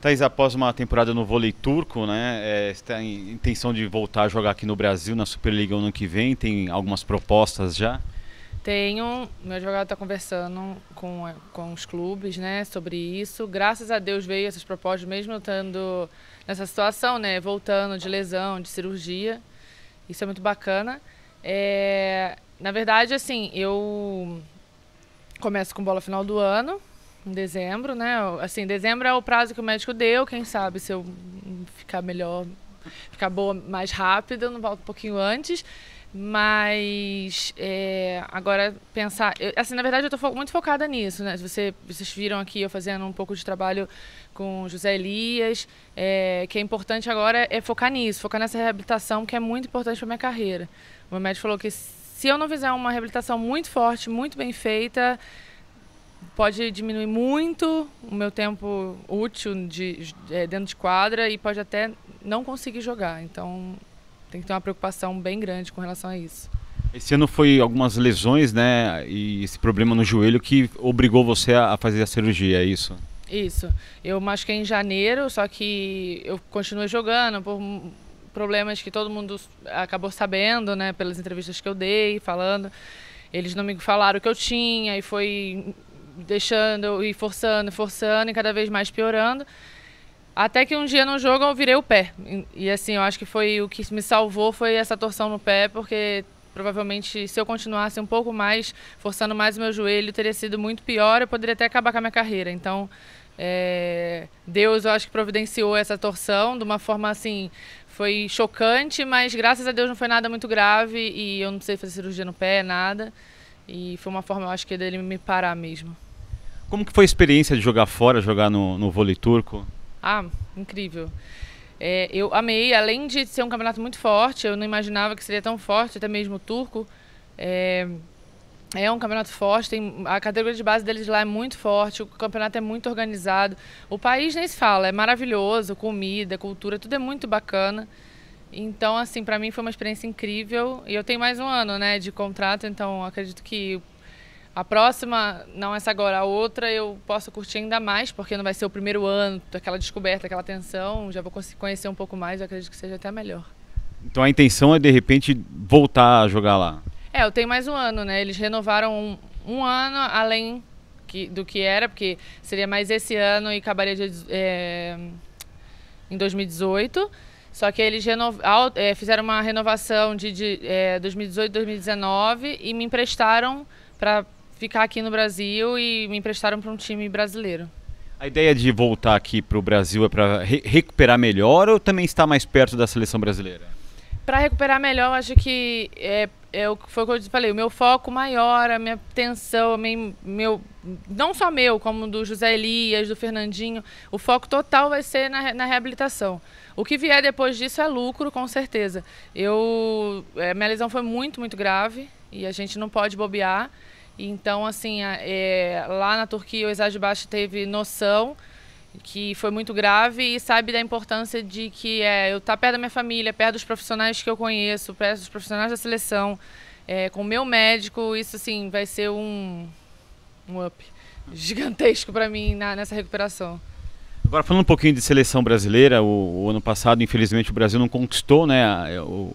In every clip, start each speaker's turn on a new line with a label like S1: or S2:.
S1: Thaís, após uma temporada no vôlei turco, né, é, está em intenção de voltar a jogar aqui no Brasil, na Superliga ano que vem? Tem algumas propostas já?
S2: Tenho, meu advogado está conversando com, é, com os clubes né, sobre isso. Graças a Deus veio essas propostas, mesmo estando nessa situação, né, voltando de lesão, de cirurgia. Isso é muito bacana. É, na verdade, assim, eu começo com bola final do ano, em dezembro, né? Assim, dezembro é o prazo que o médico deu, quem sabe se eu ficar melhor, ficar boa mais rápido, eu não volto um pouquinho antes. Mas é, agora pensar. Eu, assim, na verdade, eu estou muito focada nisso, né? Você, vocês viram aqui eu fazendo um pouco de trabalho com José Elias. É, que é importante agora é focar nisso, focar nessa reabilitação, que é muito importante para minha carreira. O meu médico falou que se eu não fizer uma reabilitação muito forte, muito bem feita, pode diminuir muito o meu tempo útil de, é, dentro de quadra e pode até não conseguir jogar. Então tem que ter uma preocupação bem grande com relação a isso.
S1: Esse ano foi algumas lesões, né? E esse problema no joelho que obrigou você a fazer a cirurgia, é isso?
S2: Isso. Eu machuquei em janeiro, só que eu continuei jogando por problemas que todo mundo acabou sabendo, né? Pelas entrevistas que eu dei, falando. Eles não me falaram o que eu tinha e foi deixando e forçando, forçando e cada vez mais piorando. Até que um dia no jogo eu virei o pé. E assim, eu acho que foi o que me salvou foi essa torção no pé, porque provavelmente se eu continuasse um pouco mais, forçando mais o meu joelho, teria sido muito pior, eu poderia até acabar com a minha carreira. Então, é... Deus, eu acho que providenciou essa torção de uma forma assim, foi chocante, mas graças a Deus não foi nada muito grave e eu não precisei fazer cirurgia no pé, nada. E foi uma forma, eu acho que dele me parar mesmo.
S1: Como que foi a experiência de jogar fora, jogar no, no vôlei turco?
S2: Ah, incrível. É, eu amei, além de ser um campeonato muito forte, eu não imaginava que seria tão forte, até mesmo o turco. É, é um campeonato forte, tem, a categoria de base deles lá é muito forte, o campeonato é muito organizado. O país nem se fala, é maravilhoso, comida, cultura, tudo é muito bacana. Então, assim, para mim foi uma experiência incrível. E eu tenho mais um ano, né, de contrato, então acredito que a próxima, não essa agora, a outra eu posso curtir ainda mais, porque não vai ser o primeiro ano, aquela descoberta, aquela tensão, já vou conhecer um pouco mais, eu acredito que seja até melhor.
S1: Então a intenção é de repente voltar a jogar lá?
S2: É, eu tenho mais um ano, né? Eles renovaram um, um ano além que, do que era, porque seria mais esse ano e acabaria de, é, em 2018. Só que eles é, fizeram uma renovação de, de é, 2018, 2019 e me emprestaram para ficar aqui no Brasil e me emprestaram para um time brasileiro.
S1: A ideia de voltar aqui para o Brasil é para re recuperar melhor ou também estar mais perto da seleção brasileira?
S2: Para recuperar melhor, acho que é, é, foi o que eu falei, o meu foco maior, a minha atenção, meu, não só meu, como do José Elias, do Fernandinho, o foco total vai ser na, na reabilitação. O que vier depois disso é lucro, com certeza. Eu, é, minha lesão foi muito, muito grave e a gente não pode bobear. Então, assim, é, lá na Turquia o Exage Baixo teve noção que foi muito grave e sabe da importância de que é, eu estar tá perto da minha família, perto dos profissionais que eu conheço, perto dos profissionais da seleção, é, com o meu médico, isso assim vai ser um, um up gigantesco para mim na, nessa recuperação.
S1: Agora falando um pouquinho de seleção brasileira, o, o ano passado infelizmente o Brasil não conquistou né, a,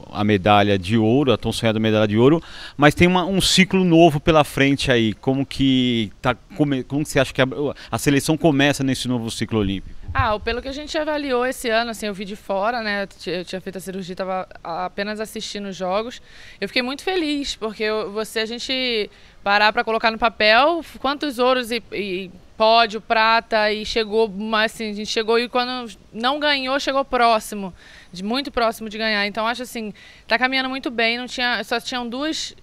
S1: a, medalha de ouro, a tão sonhada medalha de ouro, mas tem uma, um ciclo novo pela frente aí. Como que tá, como, como que você acha que a, a seleção começa nesse novo ciclo olímpico?
S2: Ah, pelo que a gente avaliou esse ano, assim, eu vi de fora, né? Eu tinha feito a cirurgia, estava apenas assistindo os jogos. Eu fiquei muito feliz, porque você, a gente parar para colocar no papel quantos ouros e, e pódio, prata e chegou, mas assim, a gente chegou e quando não ganhou, chegou próximo, de muito próximo de ganhar. Então acho assim, tá caminhando muito bem, não tinha, só tinham duas,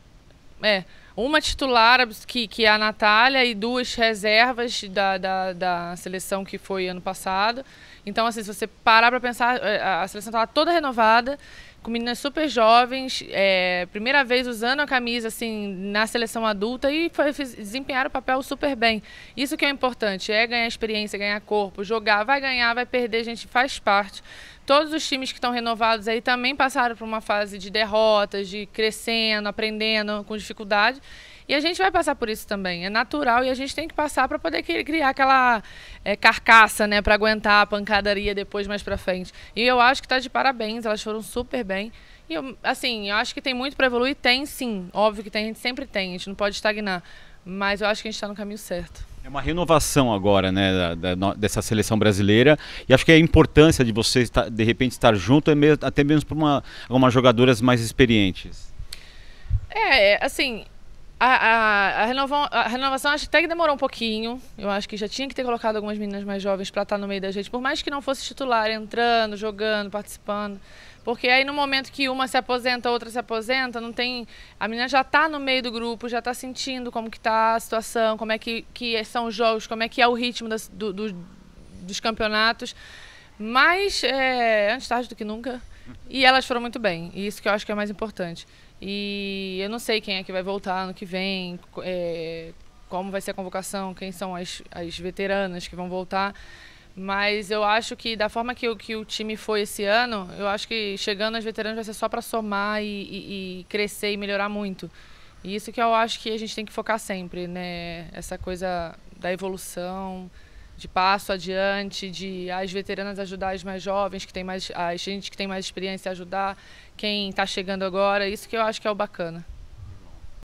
S2: é, uma titular que, que é a Natália e duas reservas da, da, da seleção que foi ano passado. Então assim, se você parar para pensar, é, a seleção estava tá toda renovada com meninas super jovens, é, primeira vez usando a camisa assim na seleção adulta e foi, desempenharam o papel super bem. Isso que é importante, é ganhar experiência, ganhar corpo, jogar, vai ganhar, vai perder, a gente faz parte. Todos os times que estão renovados aí também passaram por uma fase de derrotas, de crescendo, aprendendo com dificuldade. E a gente vai passar por isso também. É natural e a gente tem que passar para poder criar aquela é, carcaça, né? Para aguentar a pancadaria depois, mais para frente. E eu acho que tá de parabéns. Elas foram super bem. E, eu, assim, eu acho que tem muito para evoluir. Tem, sim. Óbvio que tem. A gente sempre tem. A gente não pode estagnar. Mas eu acho que a gente está no caminho certo. É uma
S1: renovação agora, né, da, da, dessa seleção brasileira. E acho que a importância de você de repente estar junto é mesmo, até mesmo para uma, algumas jogadoras mais experientes.
S2: É, é assim, a, a, renovação, acho que até que demorou um pouquinho. Eu acho que já tinha que ter colocado algumas meninas mais jovens para estar tá no meio da gente, por mais que não fosse titular, entrando, jogando, participando. Porque aí no momento que uma se aposenta, outra se aposenta, não tem. A menina já está no meio do grupo, já está sentindo como que tá a situação, como é que, que são os jogos, como é que é o ritmo das, do, do, dos campeonatos. Mas é, antes tarde do que nunca. E elas foram muito bem. E isso que eu acho que é mais importante. E eu não sei quem é que vai voltar ano que vem, é, como vai ser a convocação, quem são as, as veteranas que vão voltar. Mas eu acho que da forma que, que o time foi esse ano, eu acho que chegando as veteranas vai ser só para somar e, e, e, crescer e melhorar muito. E isso que eu acho que a gente tem que focar sempre, né? Essa coisa da evolução, de passo adiante, de as veteranas ajudar as mais jovens, que tem mais, a gente que tem mais experiência ajudar quem está chegando agora. Isso que eu acho que é o bacana.